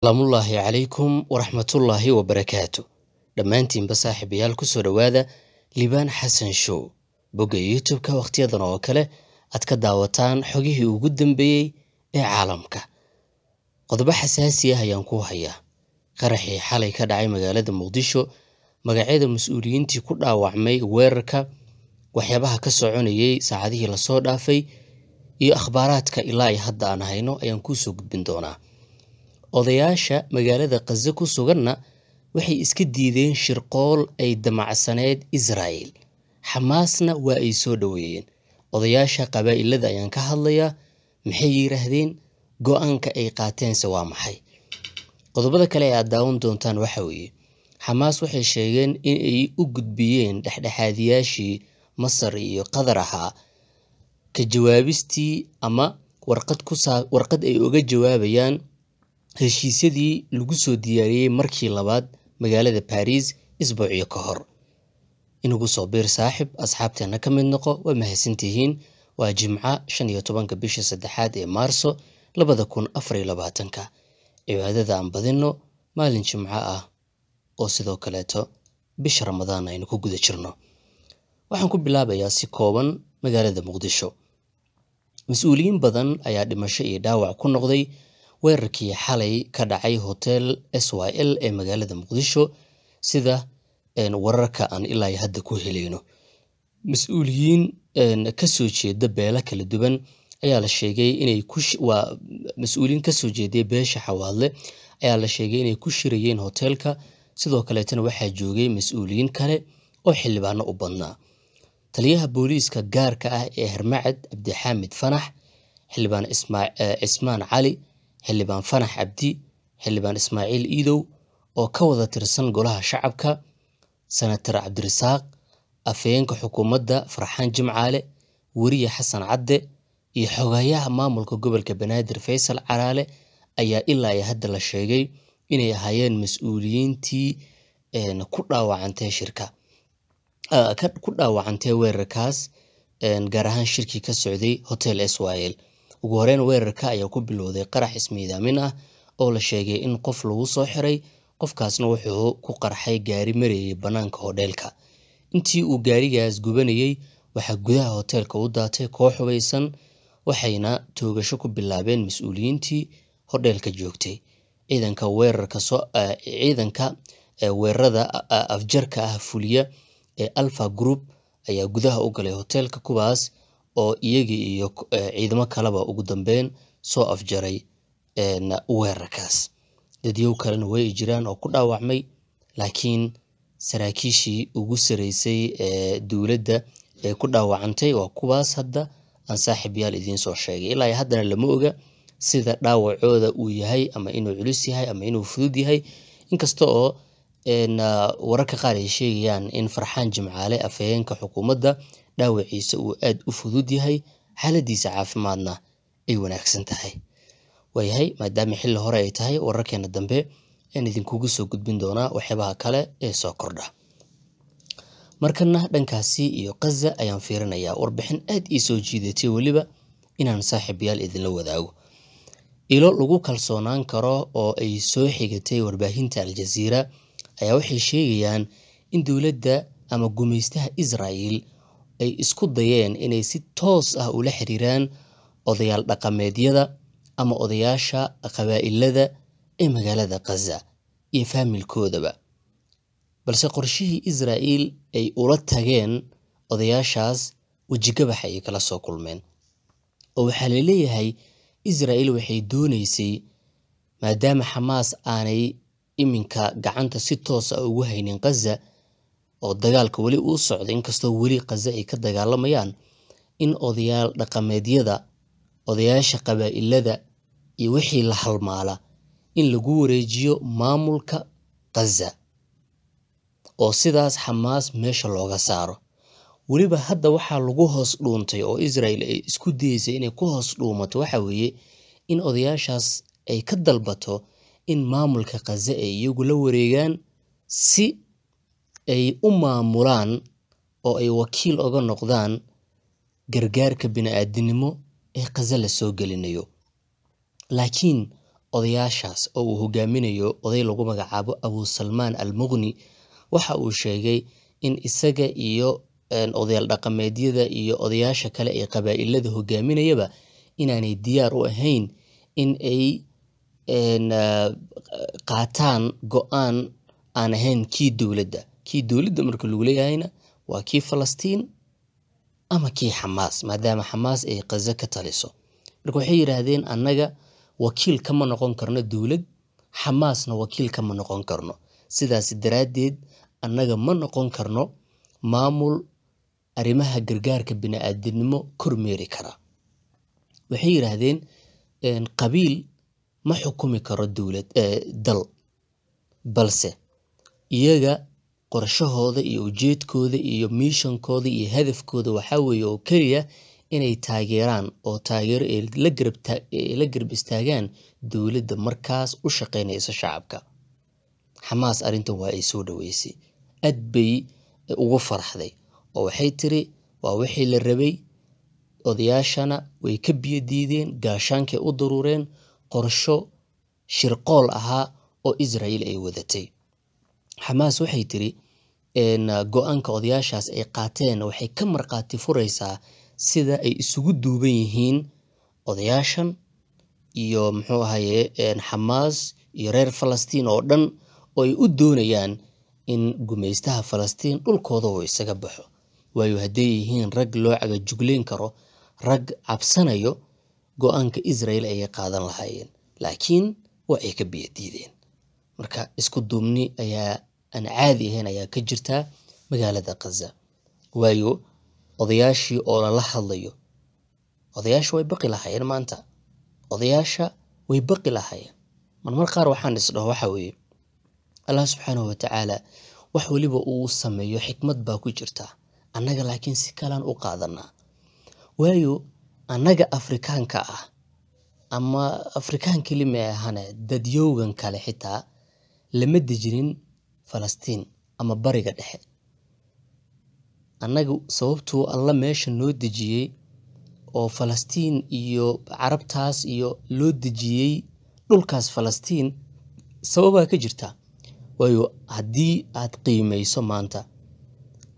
asalaamullaahi calaykum waraxmatullaahi wabarakaatu dhammaantiinba saaxiibayaal kusoo dhowaada libaan xasan show bogga youtubeka wakhtiyadan oo kale aad ka daawataan xogihii ugu dambeeyey ee caalamka qodobo xasaasi ah ayaan ku hayaa qaraxii xalay ka dhacay magaalada muqdisho magacyada mas-uuliyiintii ku dhaawacmay weerarka waxyaabaha ka soconayay saacadihii lasoo dhaafay iyo akhbaaraadka ilaa ay hadda aan hayno ayaan kuusoo gudbin doonaa odayaasha magaalada khaze ku suganna waxay iska diideen shirqool ay damacsaneyd israa'el xamaasna waa ay soo dhoweeyeen odayaasha qabaa'ilada ayaan ka hadlayaa maxay yidhaahdeen go-aanka ay qaateense waa maxay qodobada kale ee aad daawan doontaan waxa weeye xamaas waxay sheegeen in ay u gudbiyeen dhexdhexaadiyaashii masar iyo qatar ahaa ka jawaabistii ama warqad ku warqad ay uga jawaabayaan heshiisyadii lagu soo diyaariyey markii labaad magaalada Paris isbuucyo ka hor inagu soo biir saaxib asxaabteena ka mid noqo waa mahadsantihiin waa jimca shan iyo tobanka bisha saddexaad ee maarso labada kun afar iyo labaatanka cibaadada aan badinno maalin jimco ah oo sidoo kaleeto bisha ramadaan aynu ku guda jirno waxaan ku bilaabayaa si kooban magaalada muqdisho mas-uuliyiin badan ayaa dhimasho iyo dhaawac ku noqday weerarkii xalay ka dhacay hotel s y l ee magaalada muqdisho sida wararka aan ilaa hadda ku helayno mas-uuliyiin kasoo jeeda beelo kala duwan ayaa la sheegay inay kuwaa mas-uuliyiin kasoo jeedaya beesha xawaadle ayaa la sheegay inay ku shirayeen hoteelka sidoo kaleetana waxaa joogay mas-uuliyiin kale oo xildhibaano u badnaa taliyaha booliiska gaarka ah ee hermacad cabdixaamid fanax xildhibaan cismaan cali xildhibaan fanax cabdi xildhibaan ismaaciil iidow oo ka wada tirsan golaha shacabka senator cabdirasaaq afhayeenka xukuumadda farxaan jimcaale weriye xasan cadde iyo xogayaha maamulka gobolka banaadir faysal caraale ayaa ilaa iyo hadda la sheegay inay ahaayeen mas-uuliyiintii ku dhaawacantee shirka ku dhaawacantee weerarkaas gaar ahaan shirkii ka socday hotel s swil ugu horeyn weerarka ayaa ku bilowday qarax ismiidaamin ah oo la sheegay in qof lagu soo xiray qofkaasna wuxuu ku qarxay gaari marayay bannaanka hodheelka intii uu gaarigaas gubanayay waxaa gudaha hoteelka u daatay koox hubaysan waxayna toogasho ku bilaabeen mas-uuliyiintii hodheelka joogtay ciidanka weerarka ciidanka e, weerarada e, afjarka ah fuliya ee alfa group ayaa gudaha u galay hoteelka kuwaas oo iyagii iyo eh, ciidamo kaleba ugu dambeyn soo afjaray eh, weerarkaas dadyow kalena way jiraan oo ku dhaawacmay laakiin saraakiishii ugu sareysay ee eh, dowladda ee ku dhaawacantay waa kuwaas hadda aan saaxiibyaal idiin soo sheegay ilaa haddana lama oga sida dhaawacooda uu yahay ama inuu culus yahay ama inuu fudud yahay inkasta oo wararka qaar ay sheegayaan in farxaan jimcaale afhayeenka xukuumadda dhaawaciisa uu aad u fudud yahay xaaladiisa caafimaadna ay wanaagsan tahay waayahay maadaama xilli hore ay tahay wararkeena dambe aan idinkugu soo gudbin doonaa waxyaabaha kale ee soo kordha markana dhankaasi iyo kaza ayaan fiirinayaa warbixin aad ii soo jiidatay weliba inaan saaxiibayaal idinla wadaago ilo lagu kalsoonaan karo oo ay soo xigatay warbaahinta aljaziira ayaa waxay sheegayaan in dowladda ama gumaystaha israa'el ay isku dayeen inay si toos ah ula xiriiraan odayaal dhaqameedyada ama odayaasha qabaa'ilada ee magaalada khaza iyo faamilkoodaba balse qorshihii israa'iil ay ula tageen odayaashaas wejigabax ayay kala soo kulmeen oo waxaa la leeyahay israa'iil waxay doonaysay maadaama xamaas aanay iminka gacanta si toos ah ugu haynin khaza oo dagaalka weli uu socdo inkastoo weli khaza ay ka dagaalamayaan in odayaal dhaqameedyada odayaasha qabaa-ilada iyo wixii la halmaala in lagu wareejiyo maamulka khaza oo sidaas xamaas meesha looga saaro weliba hadda waxaa lagu hoos dhuuntay oo israel ay isku dayeysay inay ku hoos dhuumato waxaa weeye in odayaashaas ay ka dalbato in maamulka khaza ay iyagu la wareegaan si ay u maamulaan oo ay wakiil oga noqdaan gargaarka bini-aadinimo ee la soo gelinayo laakiin odayaashaas oo uu hogaaminayo oday lagu magacaabo Abu Salman waxa uu sheegay in isaga iyo odayaal dhaqameedyada iyo odayaasha kale ee qabaa-ilada hogaaminayaba inaanay diyaar u ahayn in ay qaataan go-aan aan ahayn kii dowladda kii dowladda marka lagu leeyahayna waa kii falastiin ama kii xamaas maadaama xamaas ay kaza ka taliso marka waxay yidhaahdeen annaga wakiil kama noqon karno dowlad xamaasna wakiil kama noqon karno sidaas daraaddeed annaga ma noqon karno maamul arrimaha gargaarka bini-aadinimo kormeeri kara waxay yidhaahdeen qabiil ma xukumi karo dowlad dal balse iyaga qorshahooda iyo ujeedkooda iyo miishankooda iyo hadafkooda waxaa weeye oo keliya inay taageeraan oo taageero ay la garab istaagaan dowladda markaas u shaqeynaysa shacabka xamaas arrintan waa ay soo dhaweysay aad bay e, ugu faraxday oo waxay tiri waa wixii la rabay odayaashana way ka biyo diideen gaashaankay u daruureen qorsho shirqool ahaa oo israa'iil ay wadatay xamaas waxay tiri go-aanka odayaashaas ay qaateen waxay ka marqaati furaysaa sida ay isugu duuban yihiin odayaashan iyo muxuu ahaye xamaas iyo reer falastiin oo dhan oo ay u doonayaan in gumaystaha falastiin dhulkooda uu isaga baxo waayo hadday yihiin rag loo cagajugleyn karo rag cabsanayo go-aanka israel ayay qaadan lahaayeen laakiin waa ay ka biyadiideen marka isku duubni ayaa aan caadi ahayn ayaa ka jirta magaalada khaza waayo odayaashii oo lala hadlayo odayaasha way baqi lahaayeen maanta odayaasha way baqi lahaayeen marmar qaar waxaan isdhaho waxa weeye allah subxaanahu watacaala wax weliba uu sameeyo xikmad baa ku jirta annaga laakiin si kalaan u qaadanaa waayo annaga afrikaanka ah ama afrikaan kelima ahane dadyowgan kale xitaa lama dejirin falastiin ama bariga dhexe annagu sababtuu alla meesha noo dejiyey oo falastiin iyo carabtaas iyo loo dejiyey dhulkaas falastiin sababaa ka jirta waayo haddii aad qiimeyso maanta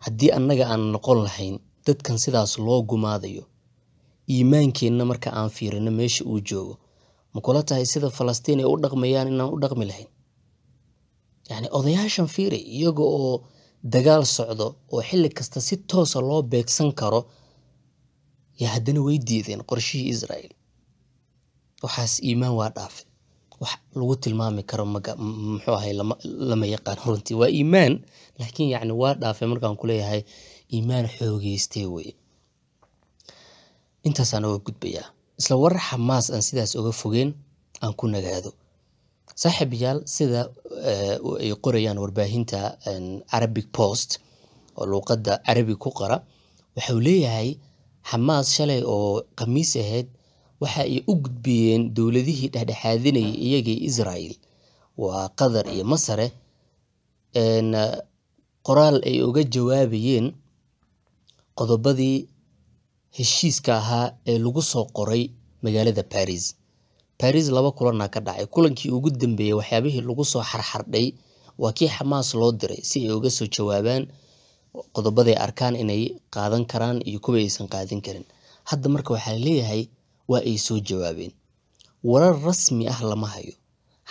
haddii annaga aan noqon lahayn dadkan sidaas loo gumaadayo iimaankeenna marka aan fiirino meesha uu joogo ma kula tahay sida falastiin ay u dhaqmayaan inaan u dhaqmi lahayn yani odayaashan fiire iyaga oo dagaal socdo oo xili kasta si toosa loo beegsan karo ya haddana way diideen qorshihii israael waxaas iimaan waa dhaafe wax lagu tilmaami karo muxuu ahay lama yaqaan runtii waa iimaan laakiin yani waa dhaafe markaan kuleeyahay iimaan xoogeystay weye intaasaan oga gudbayaa isla warar xamaas aan sidaas oga fogeen aan ku nagaado saaxiibayaal sida Eh, ay qorayaan warbaahinta carabic post oo luuqadda carabi ku qora waxau leeyahay xamaas shalay oo khamiis ahayd waxa ay u gudbiyeen dowladihii dhexdhexaadinayay iyagii israel waa qatar iyo masare qoraal ay uga jawaabayeen qodobadii heshiiska ahaa ee lagu soo qoray magaalada baris baris laba kulan ka dhacay kulankii ugu dambeeyey waxyaabihii lagu soo xarxardhay waa kii xamaas loo diray si ay uga soo jawaabaan qodobaday arkaan inay qaadan karaan iyo kuwa aysan qaadan karin hadda marka waxaa laleeyahay waa ay soo jawaabeen warar rasmi ah lama hayo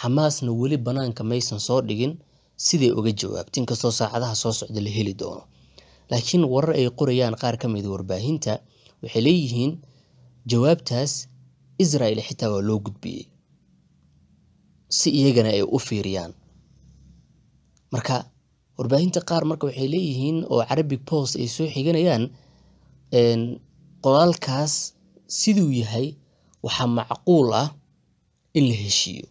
xamaasna weli banaanka maysan soo dhigin siday uga jawaabta inkastoo saacadaha soo socda la heli doono laakiin warar ay qorayaan qaar ka mida ah warbaahinta waxay leeyihiin jawaabtaas israa'il xitaa waa loo gudbiyey si iyagana ay u fiiriyaan marka warbaahinta qaar marka waxay leeyihiin oo carabic post ay soo xiganayaan qolaalkaas siduu yahay waxaa macquul ah in la heshiiyo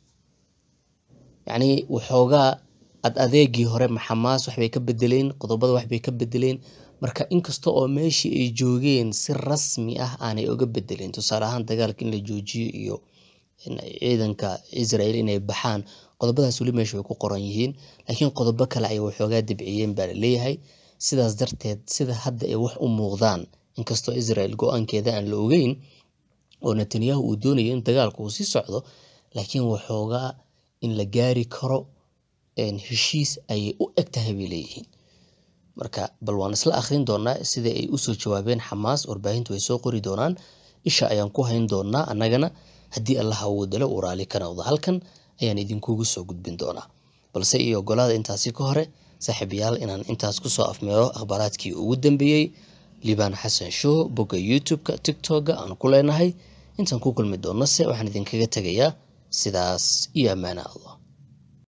yacnii waxoogaa ad adeegii hore maxamaas waxbay ka bedeleen qodobada waxbay ka bedeleen marka inkasta oo meeshii ay joogeen si rasmi ah aanay uga bedeleen tusaale ahaan dagaalka in la joojiyo iyo ciidanka israel inay baxaan qodobadaas weli meesha way ku qoran yihiin laakiin qodobo kale ay waxoogaa dibciyeen baa laleeyahay sidaas darteed sida hadda ay wax u muuqdaan inkastoo israel go-aankeeda aan la ogeyn oo netanyahu uu doonaya in dagaalku uu sii socdo laakiin waxoogaa in la gaari karo heshiis ayay u eg bay leeyihiin marka bal waan isla akhrin doonaa sida ay usoo jawaabeen xamaas warbaahintu ay soo qori doonaan isha ayaan ku hayn doonaa annagana haddii allaha uu dalo uu raali ka noqdo halkan ayaan idinkugu soo gudbin doonaa balse iyo ogolaada intaasi ka hore saaxiibayaal inaan intaas kusoo afmeero akhbaaraadkii ugu dambeeyey liibaan xasan show bogga youtube-ka tigtogga aan ku leenahay intaan ku kulmi doonnose waxaan idinkaga tegayaa sidaas iyo ammaana allah